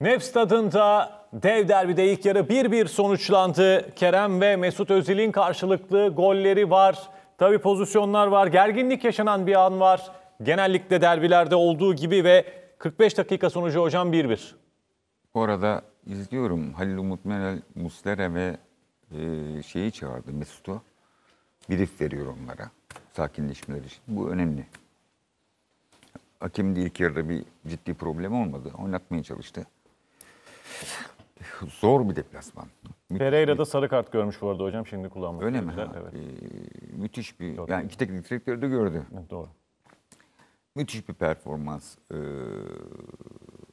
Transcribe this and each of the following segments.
Nef stadında dev derbide ilk yarı 1-1 sonuçlandı. Kerem ve Mesut Özil'in karşılıklı golleri var. Tabi pozisyonlar var. Gerginlik yaşanan bir an var. Genellikle derbilerde olduğu gibi ve 45 dakika sonucu hocam 1-1. Bu arada izliyorum Halil Umut Meral Muslera ve e, şeyi çağırdı Mesut'u. Brief veriyor onlara sakinleşmeleri için. Bu önemli. Hakemin de ilk yarıda bir ciddi problem olmadı. Oynatmaya çalıştı. Zor bir deplasman. Pereira'da sarı kart görmüş bu arada hocam şimdi kullanmak. Öyle mi? Ha? Evet. Ee, müthiş bir, Yok, yani iki teknik direktörü de gördü. Evet, doğru. Müthiş bir performans ee,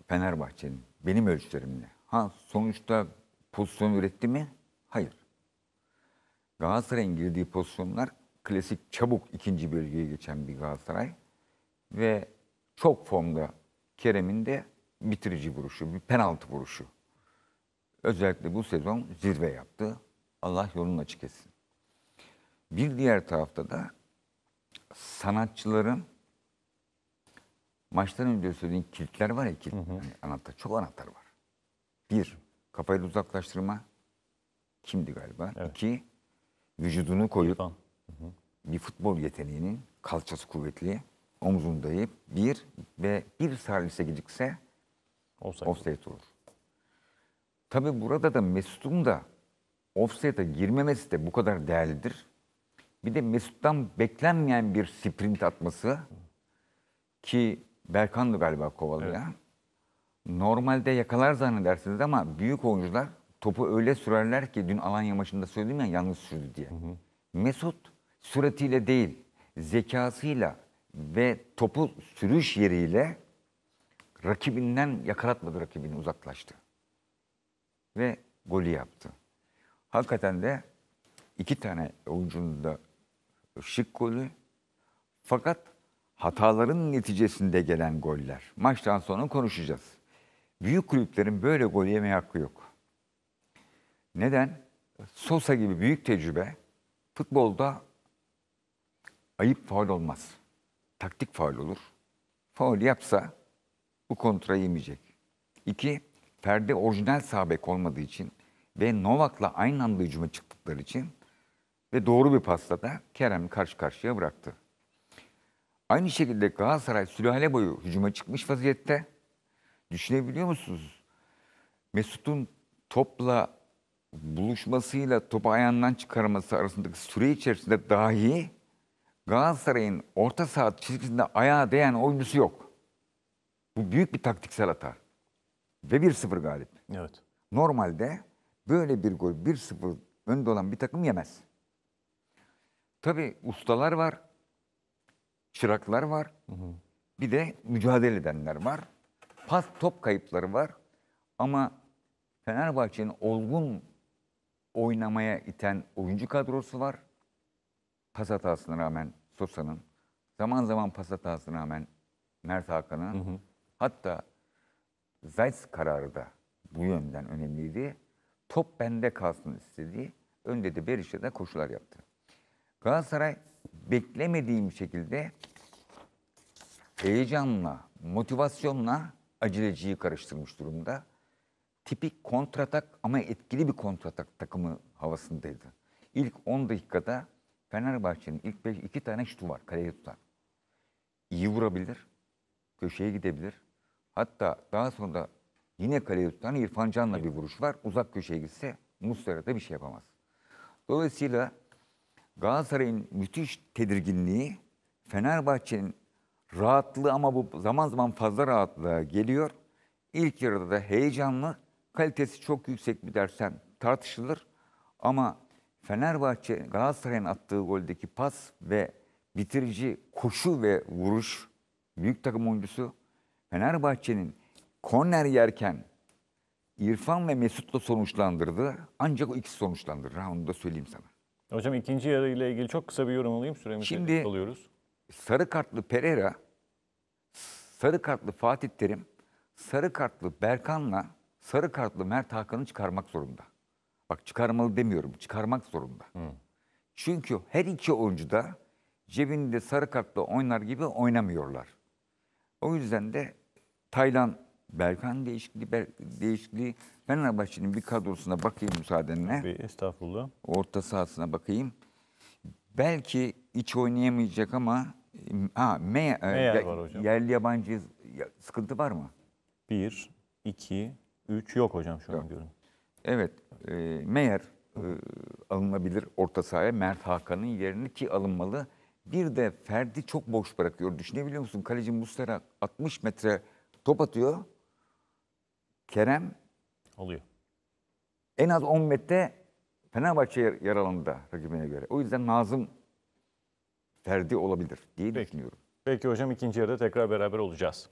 Fenerbahçe'nin benim ölçülerimle. Ha sonuçta pozisyon üretti mi? Hayır. Galatasaray'ın girdiği pozisyonlar klasik çabuk ikinci bölgeye geçen bir Galatasaray ve çok formda Kerem'in de bitirici vuruşu, bir penaltı vuruşu. Özellikle bu sezon zirve yaptı. Allah yolunu açık etsin. Bir diğer tarafta da sanatçıların maçtan önce söylediğin kilitler var ya kilit. Hı hı. Yani anahtar, çok anahtar var. Bir, kafayı uzaklaştırma. Kimdi galiba? Evet. İki, vücudunu koyup hı hı. bir futbol yeteneğinin kalçası kuvvetli, omzundayıp bir ve bir servise gecikse olsaydı olur. Tabi burada da Mesut'un da offside'a girmemesi de bu kadar değerlidir. Bir de Mesut'tan beklenmeyen bir sprint atması ki Berkan'dı galiba kovalayan. Evet. Normalde yakalar zannedersiniz ama büyük oyuncular topu öyle sürerler ki dün Alanya maçında söyledim ya yalnız sürdü diye. Hı hı. Mesut süratiyle değil, zekasıyla ve topu sürüş yeriyle rakibinden yakalatmadı rakibini uzaklaştı ve golü yaptı. Hakikaten de iki tane oyuncunun da şık golü fakat hataların neticesinde gelen goller. Maçtan sonra konuşacağız. Büyük kulüplerin böyle gol yeme hakkı yok. Neden? Sosa gibi büyük tecrübe futbolda ayıp faul olmaz. Taktik faul olur. Faul yapsa bu kontra yemeyecek. İki, Ferdi orijinal sabek olmadığı için ve Novak'la aynı anda hücuma çıktıkları için ve doğru bir pasta da Kerem karşı karşıya bıraktı. Aynı şekilde Galatasaray sülale boyu hücuma çıkmış vaziyette. Düşünebiliyor musunuz? Mesut'un topla buluşmasıyla topu ayağından çıkarması arasındaki süre içerisinde dahi Galatasaray'ın orta saha çizgisinde ayağa değen oyuncusu yok. Bu büyük bir taktiksel hata. Ve 1-0 galip. Evet. Normalde böyle bir gol 1-0 önde olan bir takım yemez. Tabii ustalar var, çıraklar var, hı hı. bir de mücadele edenler var. Pas top kayıpları var. Ama Fenerbahçe'nin olgun oynamaya iten oyuncu kadrosu var. Pas hatasına rağmen Sosa'nın, zaman zaman pas hatasına rağmen Mert Hakan'ın, hatta Zayt kararı da bu yönden önemliydi. Top bende kalsın istediği, önde de Berişe'de koşular yaptı. Galatasaray beklemediğim şekilde heyecanla, motivasyonla aceleciyi karıştırmış durumda. Tipik kontratak ama etkili bir kontratak takımı havasındaydı. İlk 10 dakikada Fenerbahçe'nin ilk 5 iki tane şutu var kaleye tutan. İyi vurabilir, köşeye gidebilir, Hatta daha sonra da yine kaleye tutan İrfan Can'la bir vuruş var. Uzak köşeye gitse Muslera da bir şey yapamaz. Dolayısıyla Galatasaray'ın müthiş tedirginliği Fenerbahçe'nin rahatlığı ama bu zaman zaman fazla rahatlığa geliyor. İlk yarıda da heyecanlı, kalitesi çok yüksek bir dersen tartışılır. Ama Fenerbahçe Galatasaray'ın attığı goldeki pas ve bitirici koşu ve vuruş büyük takım oyuncusu Fenerbahçe'nin korner yerken İrfan ve Mesut'la sonuçlandırdı. Ancak o ikisi sonuçlandırır. Ha, onu da söyleyeyim sana. Hocam ikinci yarı ile ilgili çok kısa bir yorum alayım. Süremizi Şimdi, alıyoruz. Sarı kartlı Pereira, sarı kartlı Fatih Terim, sarı kartlı Berkan'la sarı kartlı Mert Hakan'ı çıkarmak zorunda. Bak çıkarmalı demiyorum, çıkarmak zorunda. Hı. Çünkü her iki oyuncu da cebinde sarı kartla oynar gibi oynamıyorlar. O yüzden de Taylan Berkan değişikliği, Ber değişikliği Fenerbahçe'nin bir kadrosuna bakayım müsaadenle. Bir estağfurullah. Orta sahasına bakayım. Belki iç oynayamayacak ama ha, me Meyer e, var hocam. Yerli yabancı sıkıntı var mı? Bir, iki, üç yok hocam şu an diyorum. Evet. E, Meyer e, alınabilir orta sahaya. Mert Hakan'ın yerini ki alınmalı. Bir de Ferdi çok boş bırakıyor. Düşünebiliyor musun? Kaleci Mustera 60 metre Top atıyor. Kerem alıyor. En az 10 metre Fenerbahçe yaralandı rakibine göre. O yüzden Nazım Ferdi olabilir diye Peki. düşünüyorum. Peki hocam ikinci yarıda tekrar beraber olacağız.